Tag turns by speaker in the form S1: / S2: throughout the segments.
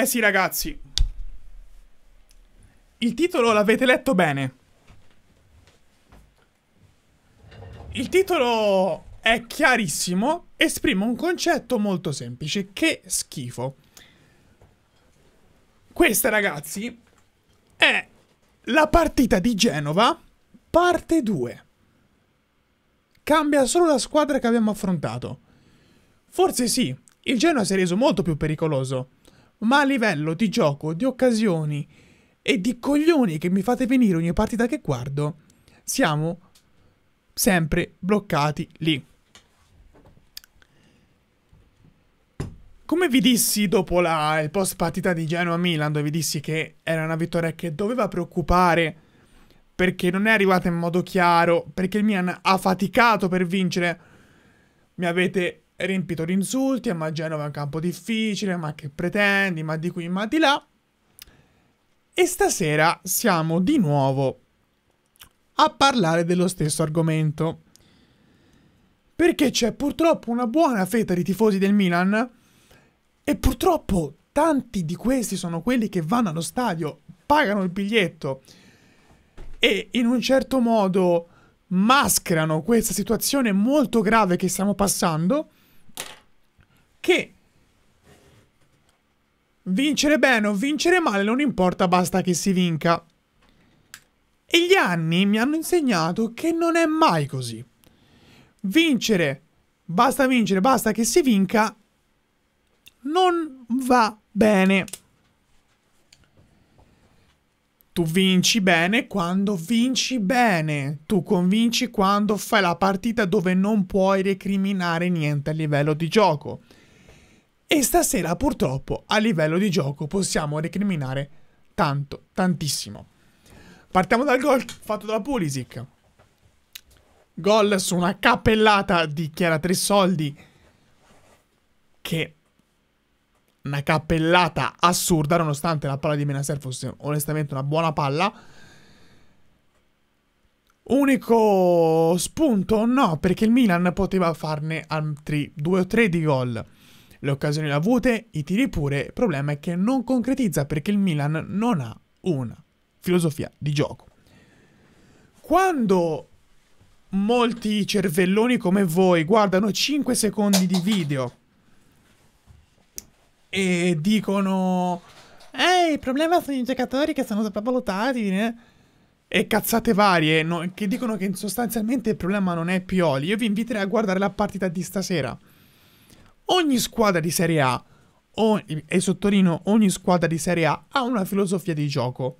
S1: Eh sì, ragazzi. Il titolo l'avete letto bene. Il titolo è chiarissimo, esprime un concetto molto semplice, che schifo. Questa, ragazzi, è la partita di Genova, parte 2. Cambia solo la squadra che abbiamo affrontato. Forse sì, il Genoa si è reso molto più pericoloso, ma a livello di gioco, di occasioni e di coglioni che mi fate venire ogni partita che guardo, siamo sempre bloccati lì. Come vi dissi dopo la, il post partita di Genoa-Milan, dove vi dissi che era una vittoria che doveva preoccupare perché non è arrivata in modo chiaro, perché il Milan ha faticato per vincere, mi avete riempito di insulti, ma Genova è un campo difficile, ma che pretendi, ma di qui, ma di là. E stasera siamo di nuovo a parlare dello stesso argomento. Perché c'è purtroppo una buona fetta di tifosi del Milan e purtroppo tanti di questi sono quelli che vanno allo stadio, pagano il biglietto e in un certo modo mascherano questa situazione molto grave che stiamo passando che vincere bene o vincere male non importa, basta che si vinca. E gli anni mi hanno insegnato che non è mai così. Vincere, basta vincere, basta che si vinca, non va bene. Tu vinci bene quando vinci bene. Tu convinci quando fai la partita dove non puoi recriminare niente a livello di gioco. E stasera purtroppo a livello di gioco possiamo recriminare tanto, tantissimo. Partiamo dal gol fatto da Pulisic. Gol su una cappellata di Chiara Trissoldi che una cappellata assurda nonostante la palla di Menaser fosse onestamente una buona palla. Unico spunto? No, perché il Milan poteva farne altri 2 o 3 di gol le occasioni le avute, i tiri pure, il problema è che non concretizza perché il Milan non ha una filosofia di gioco. Quando molti cervelloni come voi guardano 5 secondi di video e dicono Ehi, il problema sono i giocatori che sono sopravvalutati eh? e cazzate varie no? che dicono che sostanzialmente il problema non è Pioli. Io vi inviterei a guardare la partita di stasera ogni squadra di Serie A, ogni, e sottolineo ogni squadra di Serie A, ha una filosofia di gioco,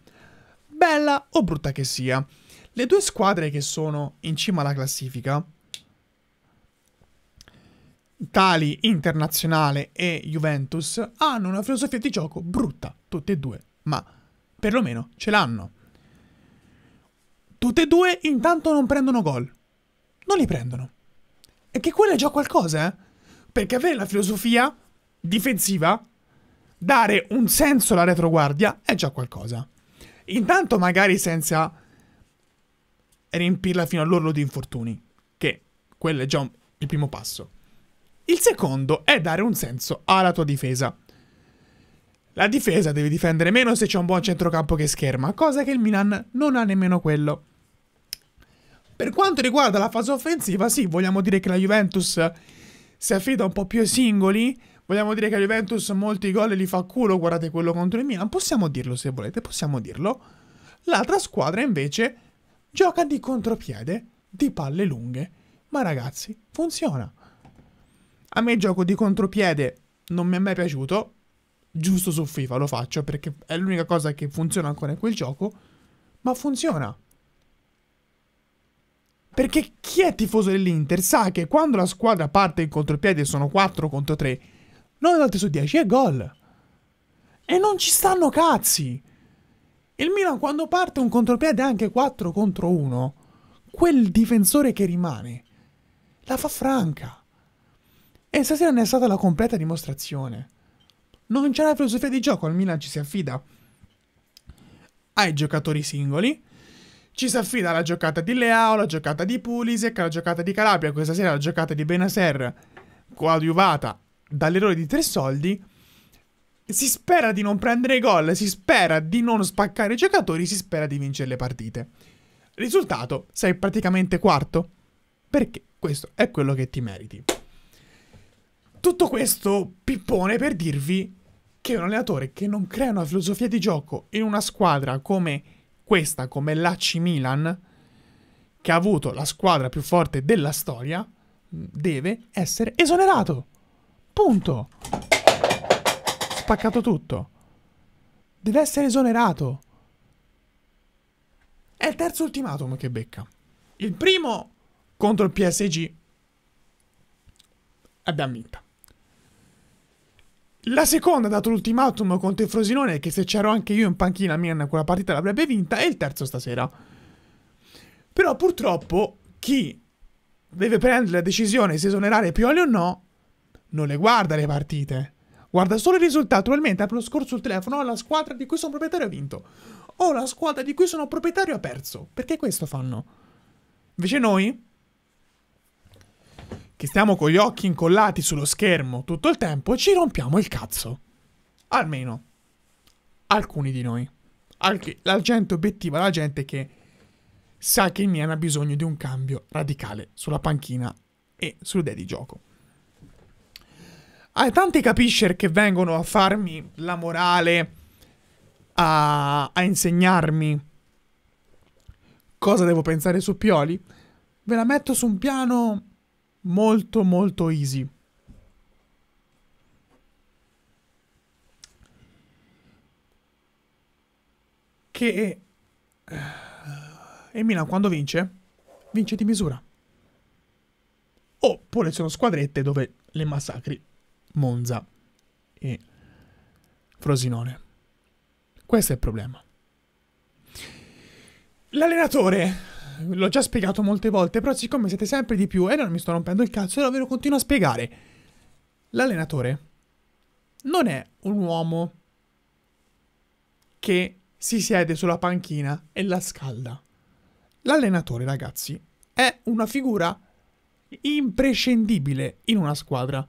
S1: bella o brutta che sia. Le due squadre che sono in cima alla classifica, tali Internazionale e Juventus, hanno una filosofia di gioco brutta, tutte e due, ma perlomeno ce l'hanno. Tutte e due intanto non prendono gol. Non li prendono. E che quello è già qualcosa, eh? Perché avere la filosofia difensiva, dare un senso alla retroguardia, è già qualcosa. Intanto magari senza riempirla fino all'orlo di infortuni, che quello è già il primo passo. Il secondo è dare un senso alla tua difesa. La difesa deve difendere meno se c'è un buon centrocampo che scherma, cosa che il Milan non ha nemmeno quello. Per quanto riguarda la fase offensiva, sì, vogliamo dire che la Juventus si affida un po' più ai singoli. Vogliamo dire che la Juventus molti gol li fa culo, guardate quello contro il Milan. Possiamo dirlo se volete, possiamo dirlo. L'altra squadra invece gioca di contropiede, di palle lunghe. Ma ragazzi, funziona. A me il gioco di contropiede non mi è mai piaciuto. Giusto su FIFA lo faccio perché è l'unica cosa che funziona ancora in quel gioco. Ma funziona. Perché chi è tifoso dell'Inter sa che quando la squadra parte in contropiede e sono 4 contro 3, 9 volte su 10 è gol. E non ci stanno cazzi. Il Milan quando parte un contropiede anche 4 contro 1, quel difensore che rimane la fa franca. E stasera ne è stata la completa dimostrazione. Non c'è una filosofia di gioco, il Milan ci si affida ai giocatori singoli ci si affida alla giocata di Leao, la giocata di Pulisic, la giocata di Calabria, questa sera la giocata di Benaser, coadiuvata dall'errore di tre soldi. Si spera di non prendere gol, si spera di non spaccare i giocatori, si spera di vincere le partite. Risultato, sei praticamente quarto, perché questo è quello che ti meriti. Tutto questo pippone per dirvi che un allenatore che non crea una filosofia di gioco in una squadra come questa come l'AC Milan, che ha avuto la squadra più forte della storia, deve essere esonerato. Punto. Spaccato tutto. Deve essere esonerato. È il terzo ultimatum che becca. Il primo contro il PSG abbiamo vinto. La seconda ha dato l'ultimatum contro il Frosinone che se c'ero anche io in panchina Milan quella partita l'avrebbe vinta e il terzo stasera. Però purtroppo chi deve prendere la decisione se esonerare Pioli o no non le guarda le partite. Guarda solo il risultato, probabilmente apre lo scorso il telefono, oh, la squadra di cui sono proprietario ha vinto, o oh, la squadra di cui sono proprietario ha perso, perché questo fanno. Invece noi che stiamo con gli occhi incollati sullo schermo tutto il tempo ci rompiamo il cazzo. Almeno alcuni di noi. Anche la gente obiettiva, la gente che sa che il Milan ha bisogno di un cambio radicale sulla panchina e sulle idee di gioco. Hai ah, tanti capiscer che vengono a farmi la morale, a, a insegnarmi cosa devo pensare su Pioli, ve la metto su un piano molto molto easy. Che... E eh, Milan quando vince? Vince di misura. Oppure sono squadrette dove le massacri Monza e Frosinone. Questo è il problema. L'allenatore l'ho già spiegato molte volte, però siccome siete sempre di più e non mi sto rompendo il cazzo, allora ve lo continuo a spiegare. L'allenatore non è un uomo che si siede sulla panchina e la scalda. L'allenatore, ragazzi, è una figura imprescindibile in una squadra.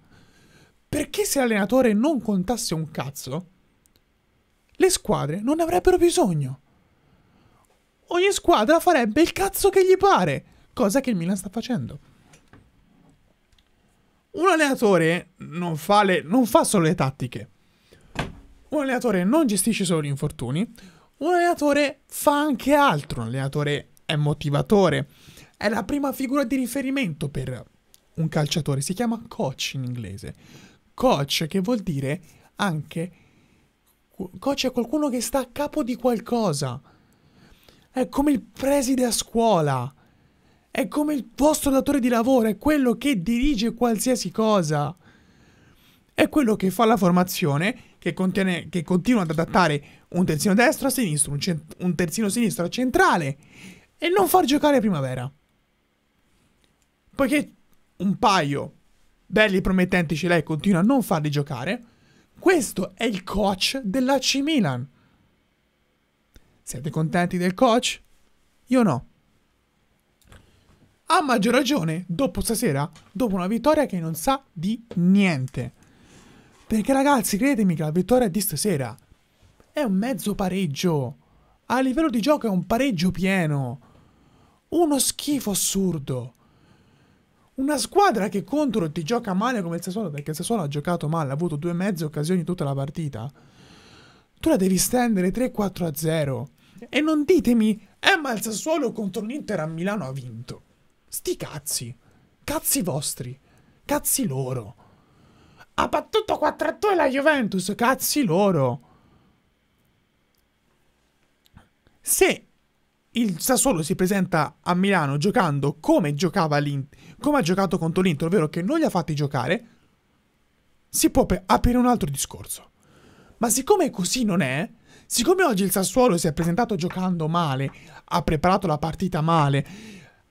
S1: Perché se l'allenatore non contasse un cazzo, le squadre non ne avrebbero bisogno ogni squadra farebbe il cazzo che gli pare, cosa che il Milan sta facendo. Un allenatore non fa, le, non fa solo le tattiche, un allenatore non gestisce solo gli infortuni, un allenatore fa anche altro, un allenatore è motivatore, è la prima figura di riferimento per un calciatore, si chiama coach in inglese. Coach che vuol dire anche coach è qualcuno che sta a capo di qualcosa. È come il preside a scuola. È come il vostro datore di lavoro, è quello che dirige qualsiasi cosa. È quello che fa la formazione, che, contiene, che continua ad adattare un terzino destro a sinistro, un, cent- un terzino sinistro a centrale e non far giocare a primavera. Poiché un paio belli e promettenti ce l'hai e continua a non farli giocare, questo è il coach della C Milan. Siete contenti del coach? Io no. A maggior ragione, dopo stasera, dopo una vittoria che non sa di niente. Perché ragazzi, credetemi che la vittoria di stasera è un mezzo pareggio. A livello di gioco è un pareggio pieno. Uno schifo assurdo. Una squadra che contro ti gioca male come il Sassuolo, perché il Sassuolo ha giocato male, ha avuto due mezze occasioni tutta la partita. Tu la devi stendere 3-4 0. E non ditemi, eh ma il Sassuolo contro l'Inter a Milano ha vinto. Sti cazzi. Cazzi vostri. Cazzi loro. Ha battuto 4-2 la Juventus, cazzi loro. Se il Sassuolo si presenta a Milano giocando come, come ha giocato contro l'Inter, ovvero che non li ha fatti giocare, si può aprire un altro discorso. Ma siccome così non è, Siccome oggi il Sassuolo si è presentato giocando male, ha preparato la partita male,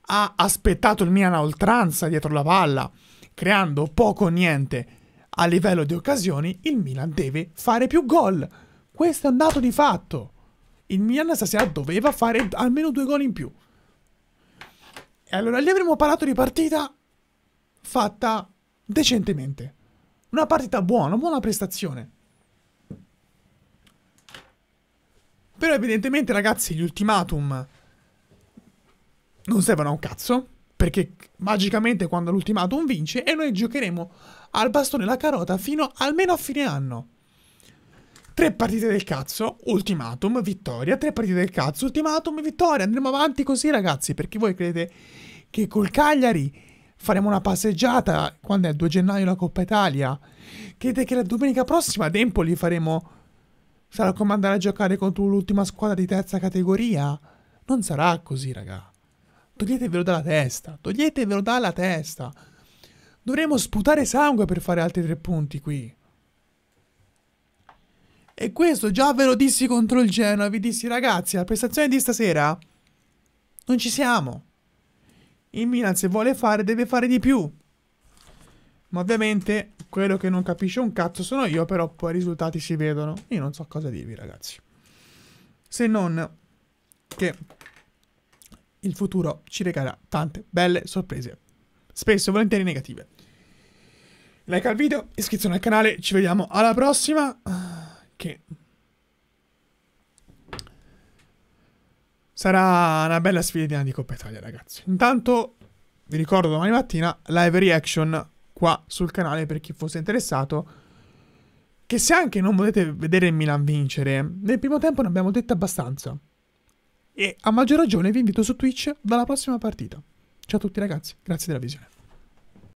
S1: ha aspettato il Milan a oltranza dietro la palla, creando poco o niente a livello di occasioni, il Milan deve fare più gol. Questo è un dato di fatto. Il Milan stasera doveva fare almeno due gol in più. E allora lì avremmo parlato di partita fatta decentemente. Una partita buona, una buona prestazione. Però evidentemente ragazzi gli ultimatum non servono a un cazzo. Perché magicamente quando l'ultimatum vince e noi giocheremo al bastone la carota fino almeno a fine anno. Tre partite del cazzo, ultimatum, vittoria. Tre partite del cazzo, ultimatum, vittoria. Andremo avanti così ragazzi perché voi credete che col Cagliari faremo una passeggiata quando è il 2 gennaio la Coppa Italia. Credete che la domenica prossima ad Empoli faremo Sarà come andare a giocare contro l'ultima squadra di terza categoria? Non sarà così, raga. Toglietevelo dalla testa, toglietevelo dalla testa. Dovremmo sputare sangue per fare altri tre punti qui. E questo già ve lo dissi contro il Genoa, vi dissi ragazzi, la prestazione di stasera non ci siamo. Il Milan se vuole fare deve fare di più. Ma ovviamente quello che non capisce un cazzo sono io, però poi i risultati si vedono. Io non so cosa dirvi, ragazzi. Se non che il futuro ci regalerà tante belle sorprese, spesso e volentieri negative. Like al video, iscrizione al canale, ci vediamo alla prossima. Che sarà una bella sfida di Coppa Italia, ragazzi. Intanto vi ricordo domani mattina live reaction qua sul canale per chi fosse interessato. Che se anche non volete vedere il Milan vincere, nel primo tempo ne abbiamo detto abbastanza. E a maggior ragione vi invito su Twitch dalla prossima partita. Ciao a tutti ragazzi, grazie della visione.